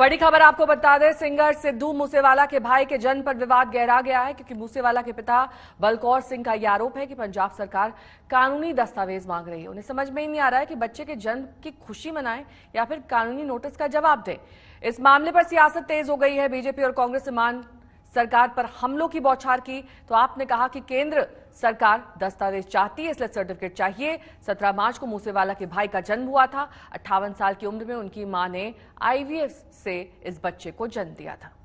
बड़ी खबर आपको बता दें सिंगर सिद्धू मूसेवाला के भाई के जन्म पर विवाद गहरा गया है क्योंकि मूसेवाला के पिता बलकौर सिंह का यह आरोप है कि पंजाब सरकार कानूनी दस्तावेज मांग रही है उन्हें समझ में ही नहीं आ रहा है कि बच्चे के जन्म की खुशी मनाएं या फिर कानूनी नोटिस का जवाब दें इस मामले पर सियासत तेज हो गई है बीजेपी और कांग्रेस से मान सरकार पर हमलों की बौछार की तो आपने कहा कि केंद्र सरकार दस्तावेज चाहती है इसलिए सर्टिफिकेट चाहिए 17 मार्च को मूसेवाला के भाई का जन्म हुआ था अट्ठावन साल की उम्र में उनकी मां ने आईवीएफ से इस बच्चे को जन्म दिया था